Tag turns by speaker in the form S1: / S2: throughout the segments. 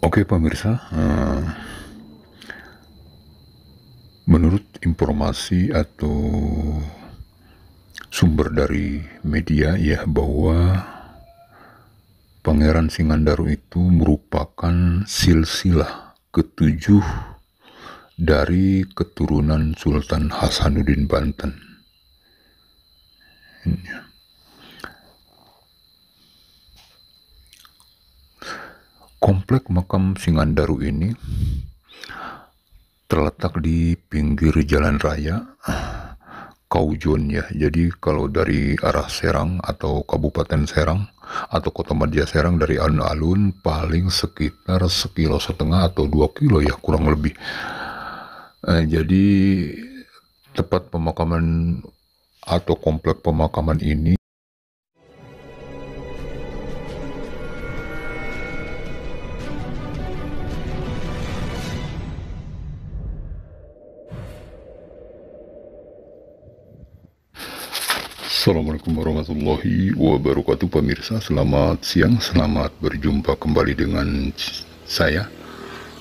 S1: Oke pemirsa, eh, menurut informasi atau sumber dari media ya bahwa Pangeran Singandaru itu merupakan silsilah ketujuh dari keturunan Sultan Hasanuddin Banten. Ini. Komplek makam Singandaru ini terletak di pinggir jalan raya Kaujon ya. Jadi kalau dari arah Serang atau Kabupaten Serang atau Kota Madia Serang dari alun-alun paling sekitar sekilo setengah atau dua kilo ya kurang lebih. Eh, jadi tepat pemakaman atau komplek pemakaman ini Assalamualaikum warahmatullahi wabarakatuh pemirsa selamat siang selamat berjumpa kembali dengan saya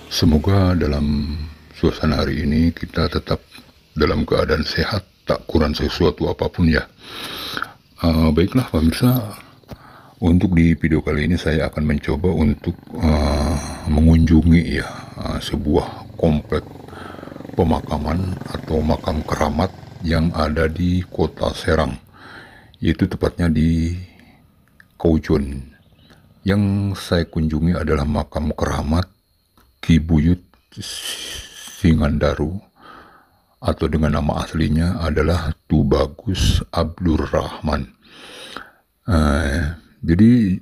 S1: semoga dalam suasana hari ini kita tetap dalam keadaan sehat tak kurang sesuatu apapun ya uh, baiklah pemirsa untuk di video kali ini saya akan mencoba untuk uh, mengunjungi ya uh, sebuah komplek pemakaman atau makam keramat yang ada di kota Serang yaitu tepatnya di Kaujun Yang saya kunjungi adalah makam keramat Ki Buyut Singandaru atau dengan nama aslinya adalah Tubagus Abdul Rahman. Eh, jadi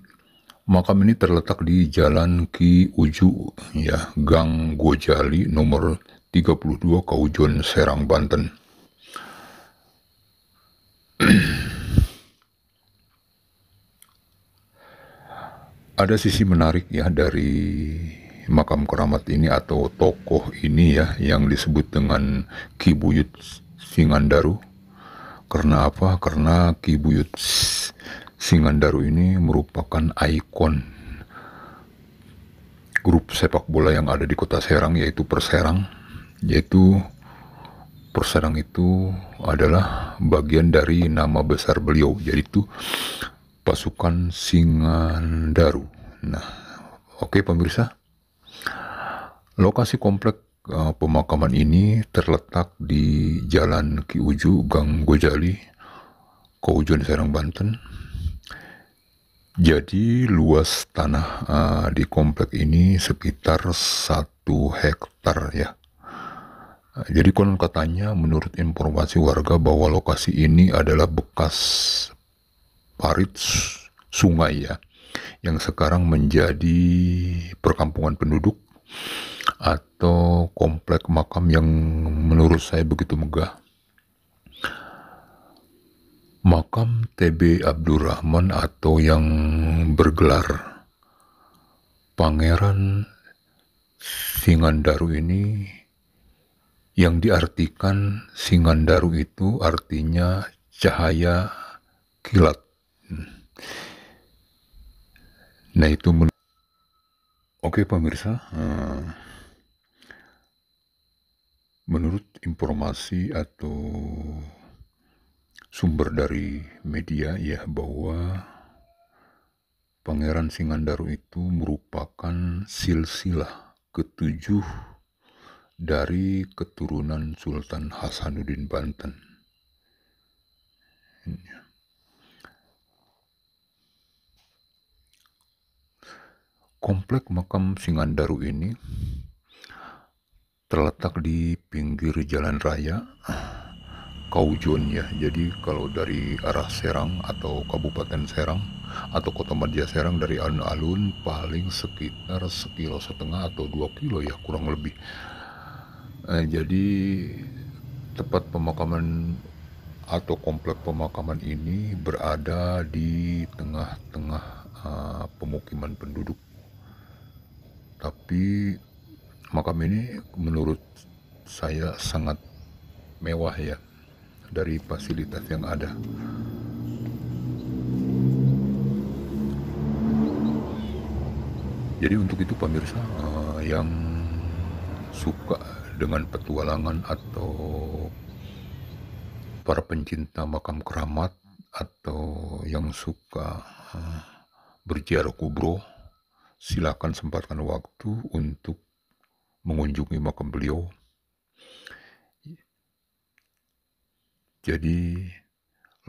S1: makam ini terletak di Jalan Ki Uju ya, Gang Gojali nomor 32 Kaujon Serang Banten. ada sisi menarik ya dari makam keramat ini atau tokoh ini ya yang disebut dengan Ki Buyut Singandaru. Karena apa? Karena Ki Buyut Singandaru ini merupakan ikon grup sepak bola yang ada di kota Serang yaitu Perserang yaitu Perserang itu adalah bagian dari nama besar beliau jadi itu pasukan Singandaru. Nah, oke okay, pemirsa. Lokasi komplek uh, pemakaman ini terletak di Jalan Ki Uju, Gang Gojali, Kaujuan Serang, Banten. Jadi luas tanah uh, di komplek ini sekitar satu hektar ya. Jadi konon katanya menurut informasi warga bahwa lokasi ini adalah bekas Parit sungai ya yang sekarang menjadi perkampungan penduduk atau komplek makam yang menurut saya begitu megah. Makam TB Abdurrahman atau yang bergelar Pangeran Singandaru ini yang diartikan Singandaru itu artinya cahaya kilat Nah itu men Oke pemirsa, uh, menurut informasi atau sumber dari media ya bahwa Pangeran Singandaru itu merupakan silsilah ketujuh dari keturunan Sultan Hasanuddin Banten. Ini. Komplek makam Singandaru ini terletak di pinggir jalan raya Kaujon ya. Jadi kalau dari arah Serang atau Kabupaten Serang atau Kota Madia Serang dari alun-alun paling sekitar sekilo setengah atau dua kilo ya kurang lebih. Eh, jadi tempat pemakaman atau komplek pemakaman ini berada di tengah-tengah uh, pemukiman penduduk tapi makam ini menurut saya sangat mewah ya dari fasilitas yang ada jadi untuk itu pemirsa eh, yang suka dengan petualangan atau para pencinta makam keramat atau yang suka uh, berziarah kubro silakan sempatkan waktu untuk mengunjungi makam beliau. Jadi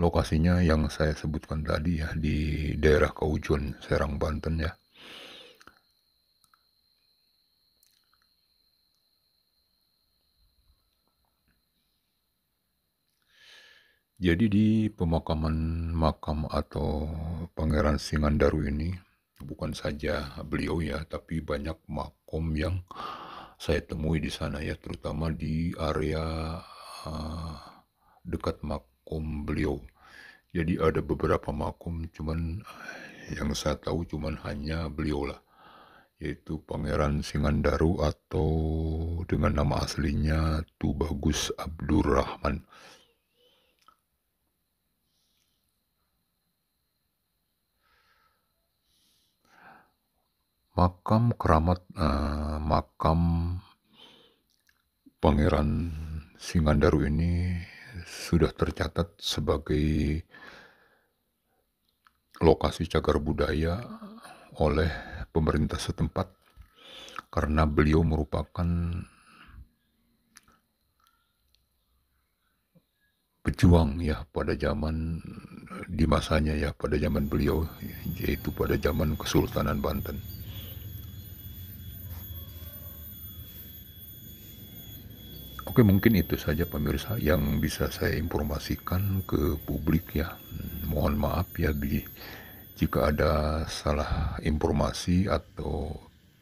S1: lokasinya yang saya sebutkan tadi ya di daerah Kaujon, Serang, Banten ya. Jadi di pemakaman makam atau Pangeran Singandaru ini bukan saja beliau ya, tapi banyak makom yang saya temui di sana ya, terutama di area uh, dekat makom beliau. Jadi ada beberapa makom, cuman eh, yang saya tahu cuman hanya beliau lah, yaitu Pangeran Singandaru atau dengan nama aslinya Tubagus Abdurrahman. makam keramat eh, makam Pangeran Singandaru ini sudah tercatat sebagai lokasi cagar budaya oleh pemerintah setempat karena beliau merupakan pejuang ya pada zaman di masanya ya pada zaman beliau yaitu pada zaman Kesultanan Banten. Oke, mungkin itu saja pemirsa yang bisa saya informasikan ke publik ya. Mohon maaf ya di jika ada salah informasi atau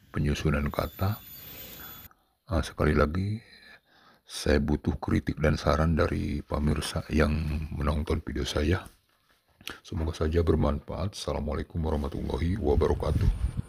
S1: penyusunan kata. Ah, sekali lagi saya butuh kritik dan saran dari pemirsa yang menonton video saya. Semoga saja bermanfaat. Assalamualaikum warahmatullahi wabarakatuh.